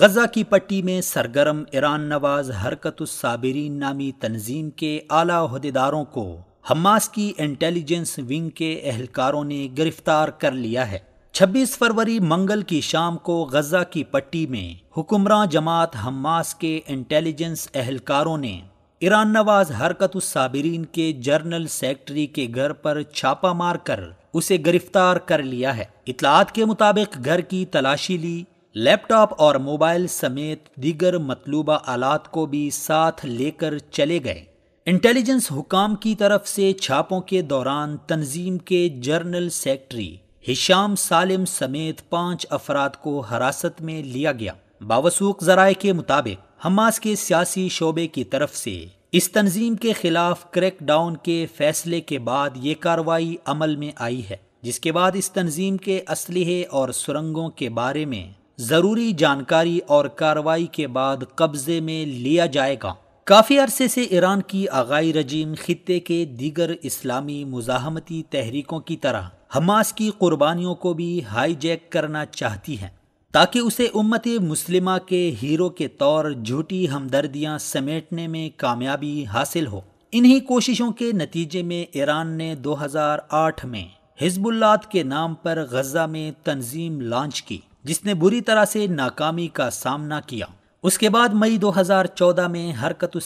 غزہ کی پٹی میں سرگرم ایران نواز حرکت الصابرین نامی تنظیم کے اعلیٰ عہدیداروں کو حماس کی انٹیلیجنس ونگ کے اہلکاروں نے گرفتار کر لیا ہے چھبیس فروری منگل کی شام کو غزہ کی پٹی میں حکمراں جماعت حماس کے انٹیلیجنس اہلکاروں نے ایران نواز حرکت الصابرین کے جرنل سیکٹری کے گھر پر چھاپہ مار کر اسے گرفتار کر لیا ہے اطلاعات کے مطابق گھر کی تلاشی لی لیپ ٹاپ اور موبائل سمیت دیگر مطلوبہ آلات کو بھی ساتھ لے کر چلے گئے انٹیلیجنس حکام کی طرف سے چھاپوں کے دوران تنظیم کے جرنل سیکٹری ہشام سالم سمیت پانچ افراد کو حراست میں لیا گیا باوسوق ذرائع کے مطابق حماس کے سیاسی شعبے کی طرف سے اس تنظیم کے خلاف کریک ڈاؤن کے فیصلے کے بعد یہ کاروائی عمل میں آئی ہے جس کے بعد اس تنظیم کے اسلحے اور سرنگوں کے بارے میں ضروری جانکاری اور کارروائی کے بعد قبضے میں لیا جائے گا کافی عرصے سے ایران کی آغائی رجیم خطے کے دیگر اسلامی مزاحمتی تحریکوں کی طرح حماس کی قربانیوں کو بھی ہائی جیک کرنا چاہتی ہے تاکہ اسے امت مسلمہ کے ہیرو کے طور جھوٹی ہمدردیاں سمیٹنے میں کامیابی حاصل ہو انہی کوششوں کے نتیجے میں ایران نے دو ہزار آٹھ میں حزب اللہ کے نام پر غزہ میں تنظیم لانچ کی جس نے بری طرح سے ناکامی کا سامنا کیا اس کے بعد مئی دو ہزار چودہ میں حرکت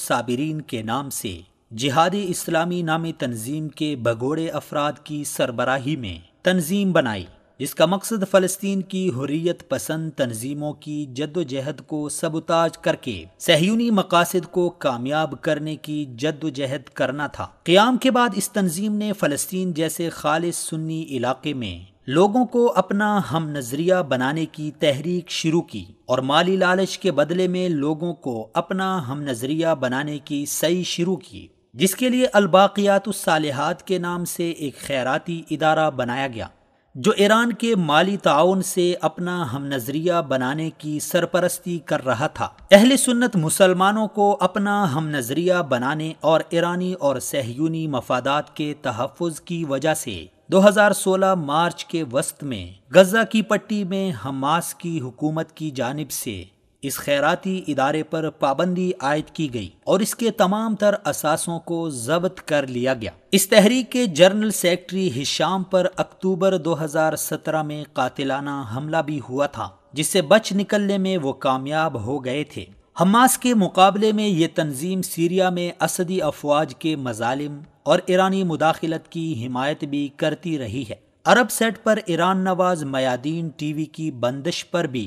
کے نام سے جہادی اسلامی نامی تنظیم کے بھگوڑے افراد کی سربراہی میں تنظیم بنائی جس کا مقصد فلسطین کی حریت پسند تنظیموں کی جد و جہد کو سبوتاج کر کے سہیونی مقاصد کو کامیاب کرنے کی جد و جہد کرنا تھا قیام کے بعد اس تنظیم نے فلسطین جیسے خالص سنی علاقے میں لوگوں کو اپنا ہم نظریہ بنانے کی تحریک شروع کی اور مالی لالچ کے بدلے میں لوگوں کو اپنا ہم نظریہ بنانے کی صحیح شروع کی جس کے لیے الباقیات الصالحات کے نام سے ایک خیراتی ادارہ بنایا گیا جو ایران کے مالی تعاون سے اپنا ہم نظریہ بنانے کی سرپرستی کر رہا تھا اہل سنت مسلمانوں کو اپنا ہم نظریہ بنانے اور ایرانی اور سہیونی مفادات کے تحفظ کی وجہ سے دو ہزار سولہ مارچ کے وسط میں غزہ کی پٹی میں حماس کی حکومت کی جانب سے اس خیراتی ادارے پر پابندی عائد کی گئی اور اس کے تمام تر اثاثوں کو ضبط کر لیا گیا اس تحریک کے جنرل سیکٹری ہشام پر اکتوبر دو ہزار سترہ میں قاتلانہ حملہ بھی ہوا تھا جس سے بچ نکلنے میں وہ کامیاب ہو گئے تھے حماس کے مقابلے میں یہ تنظیم سیریا میں اسدی افواج کے مظالم اور ایرانی مداخلت کی حمایت بھی کرتی رہی ہے عرب سیٹ پر ایران نواز میادین ٹی وی کی بندش پر بھی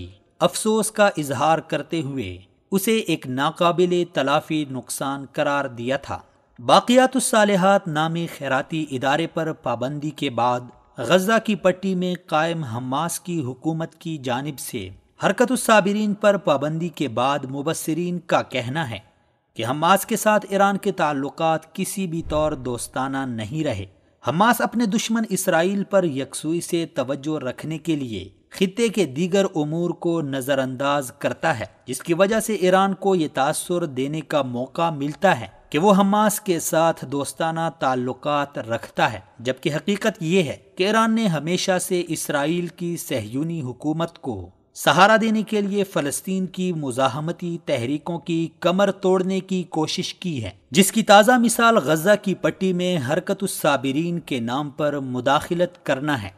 افسوس کا اظہار کرتے ہوئے اسے ایک ناقابل تلافی نقصان قرار دیا تھا باقیات الصالحات نامی خیراتی ادارے پر پابندی کے بعد غزہ کی پٹی میں قائم حماس کی حکومت کی جانب سے حرکت الصابرین پر پابندی کے بعد مبصرین کا کہنا ہے کہ حماس کے ساتھ ایران کے تعلقات کسی بھی طور دوستانہ نہیں رہے حماس اپنے دشمن اسرائیل پر یکسوئی سے توجہ رکھنے کے لیے خطے کے دیگر امور کو نظر انداز کرتا ہے جس کی وجہ سے ایران کو یہ تاثر دینے کا موقع ملتا ہے کہ وہ حماس کے ساتھ دوستانہ تعلقات رکھتا ہے جبکہ حقیقت یہ ہے کہ ایران نے ہمیشہ سے اسرائیل کی سہیونی حکومت کو سہارا دینے کے لیے فلسطین کی مزاحمتی تحریکوں کی کمر توڑنے کی کوشش کی ہے جس کی تازہ مثال غزہ کی پٹی میں حرکت الصابرین کے نام پر مداخلت کرنا ہے